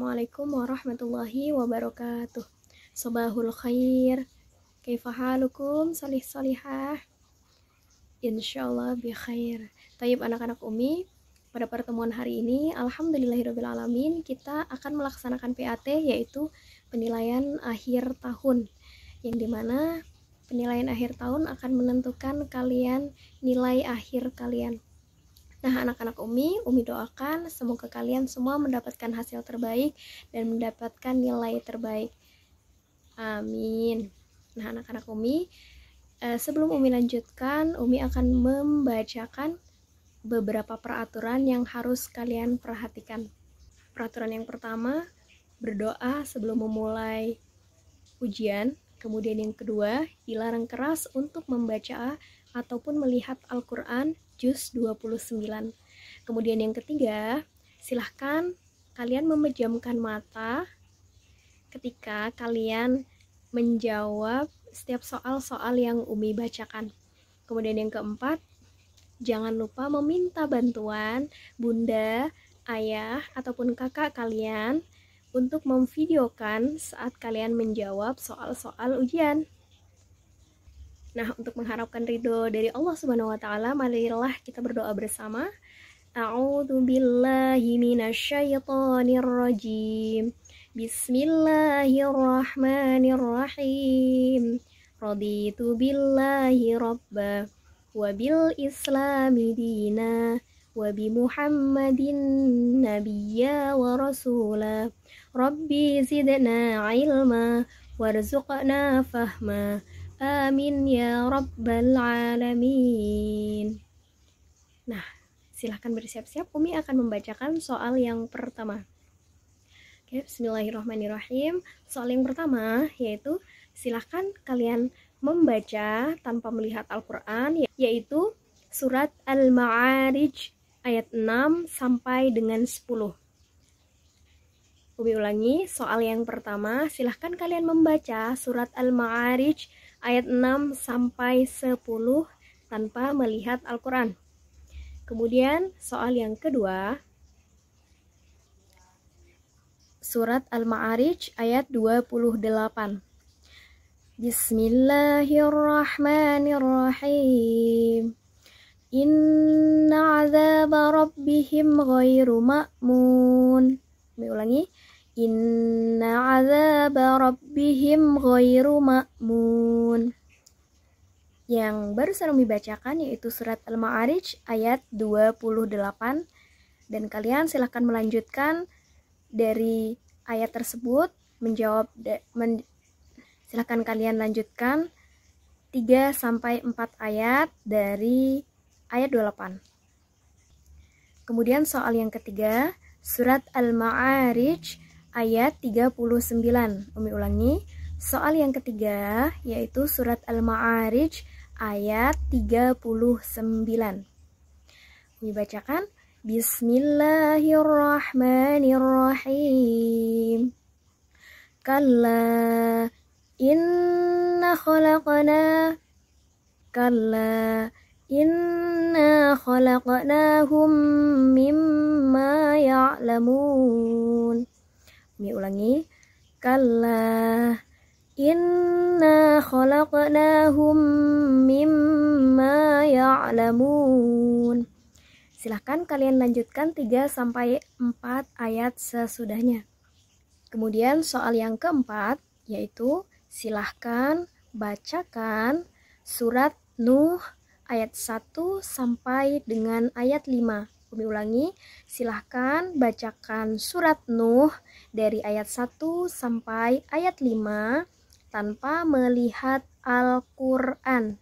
Assalamualaikum warahmatullahi wabarakatuh. Sobahul khair. Kaifahalukum salih salihah. Insyaallah bi khair. Tayyib anak-anak Umi, pada pertemuan hari ini alamin kita akan melaksanakan PAT yaitu penilaian akhir tahun yang dimana penilaian akhir tahun akan menentukan kalian nilai akhir kalian Nah, anak-anak Umi, Umi doakan semoga kalian semua mendapatkan hasil terbaik dan mendapatkan nilai terbaik. Amin. Nah, anak-anak Umi, eh, sebelum Umi lanjutkan, Umi akan membacakan beberapa peraturan yang harus kalian perhatikan. Peraturan yang pertama, berdoa sebelum memulai ujian. Kemudian yang kedua, dilarang keras untuk membaca ataupun melihat Al-Quran juz 29. Kemudian yang ketiga, silahkan kalian memejamkan mata ketika kalian menjawab setiap soal-soal yang Umi bacakan. Kemudian yang keempat, jangan lupa meminta bantuan bunda, ayah, ataupun kakak kalian untuk memvideokan saat kalian menjawab soal-soal ujian. Nah, untuk mengharapkan ridho dari Allah Subhanahu wa taala, marilah kita berdoa bersama. A'udzu billahi minasyaitonir rajim. Bismillahirrahmanirrahim. Raditu billahi robba wa bil islami dina wa bi Muhammadin nabiyya wa rasula. Rabbi zidna ilma warzuqna fahma. Amin ya Rabbal Alamin. Nah, silahkan bersiap-siap. Umi akan membacakan soal yang pertama. Oke, Bismillahirrahmanirrahim. Soal yang pertama yaitu silahkan kalian membaca tanpa melihat Al-Quran, yaitu surat Al-Ma'arij ayat 6 sampai dengan 10. Umi ulangi, soal yang pertama, silahkan kalian membaca surat Al-Ma'arij ayat 6 sampai 10 tanpa melihat Al-Quran. Kemudian soal yang kedua, surat Al-Ma'arij ayat 28. Bismillahirrahmanirrahim. Inna azab rabbihim ghairu ma'mun. Kami ulangi. Inna azaba rabbihim ghairu ma'mun. Yang baru saya membacakan yaitu surat Al-Ma'arij ayat 28 dan kalian silahkan melanjutkan dari ayat tersebut menjawab men, silahkan kalian lanjutkan 3 sampai 4 ayat dari ayat 28. Kemudian soal yang ketiga, surat Al-Ma'arij ayat 39. Umi ulangi, soal yang ketiga yaitu surat Al-Ma'arij ayat 39. Umi bacakan Bismillahirrahmanirrahim. Kalla inna khalaqna kalla inna khalaqnahum mimma ya'lamun ini ulangi. Kala inna khalaqnahum mimma ya'lamun. Silahkan kalian lanjutkan 3 sampai 4 ayat sesudahnya. Kemudian soal yang keempat yaitu silahkan bacakan surat Nuh ayat 1 sampai dengan ayat 5. Umi ulangi, silahkan bacakan surat Nuh dari ayat 1 sampai ayat 5 tanpa melihat Al-Quran.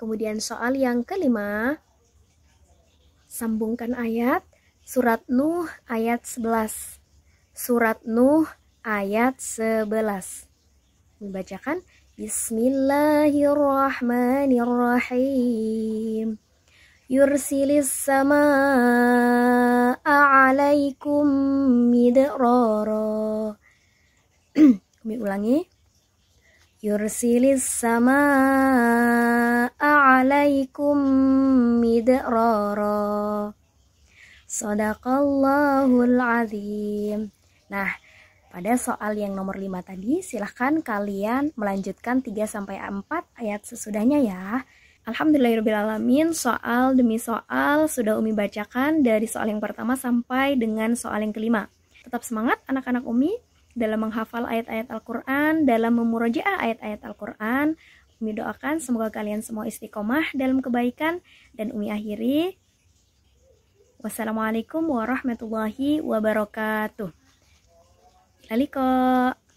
Kemudian soal yang kelima, sambungkan ayat surat Nuh ayat 11. Surat Nuh ayat 11. Membacakan Bismillahirrahmanirrahim. يرسل السماء عليكم مدرارا kami ulangi السماء عليكم مدرارا صدق الله العظيم Nah, pada soal yang nomor 5 tadi, silahkan kalian melanjutkan 3-4 ayat sesudahnya ya. Alhamdulillahirrahmanirrahim, soal demi soal sudah Umi bacakan dari soal yang pertama sampai dengan soal yang kelima. Tetap semangat anak-anak Umi dalam menghafal ayat-ayat Al-Quran, dalam memurojaah ayat-ayat Al-Quran. Umi doakan semoga kalian semua istiqomah dalam kebaikan dan Umi akhiri. Wassalamualaikum warahmatullahi wabarakatuh. Aliko